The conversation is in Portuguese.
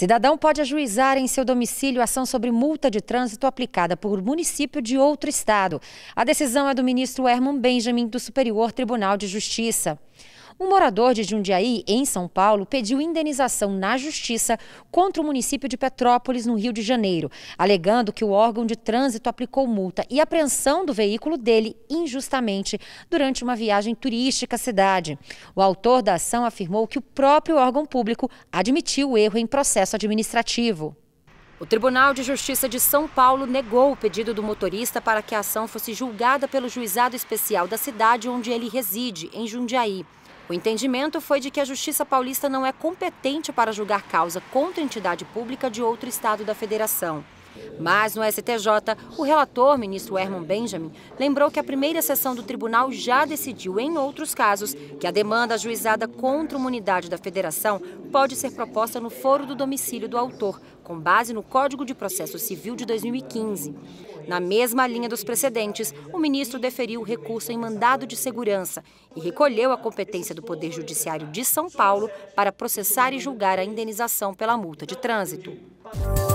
Cidadão pode ajuizar em seu domicílio ação sobre multa de trânsito aplicada por município de outro estado. A decisão é do ministro Herman Benjamin, do Superior Tribunal de Justiça. Um morador de Jundiaí, em São Paulo, pediu indenização na justiça contra o município de Petrópolis, no Rio de Janeiro, alegando que o órgão de trânsito aplicou multa e apreensão do veículo dele injustamente durante uma viagem turística à cidade. O autor da ação afirmou que o próprio órgão público admitiu o erro em processo administrativo. O Tribunal de Justiça de São Paulo negou o pedido do motorista para que a ação fosse julgada pelo juizado especial da cidade onde ele reside, em Jundiaí. O entendimento foi de que a Justiça Paulista não é competente para julgar causa contra entidade pública de outro estado da federação. Mas no STJ, o relator, ministro Herman Benjamin, lembrou que a primeira sessão do tribunal já decidiu, em outros casos, que a demanda ajuizada contra uma unidade da federação pode ser proposta no foro do domicílio do autor, com base no Código de Processo Civil de 2015. Na mesma linha dos precedentes, o ministro deferiu o recurso em mandado de segurança e recolheu a competência do Poder Judiciário de São Paulo para processar e julgar a indenização pela multa de trânsito.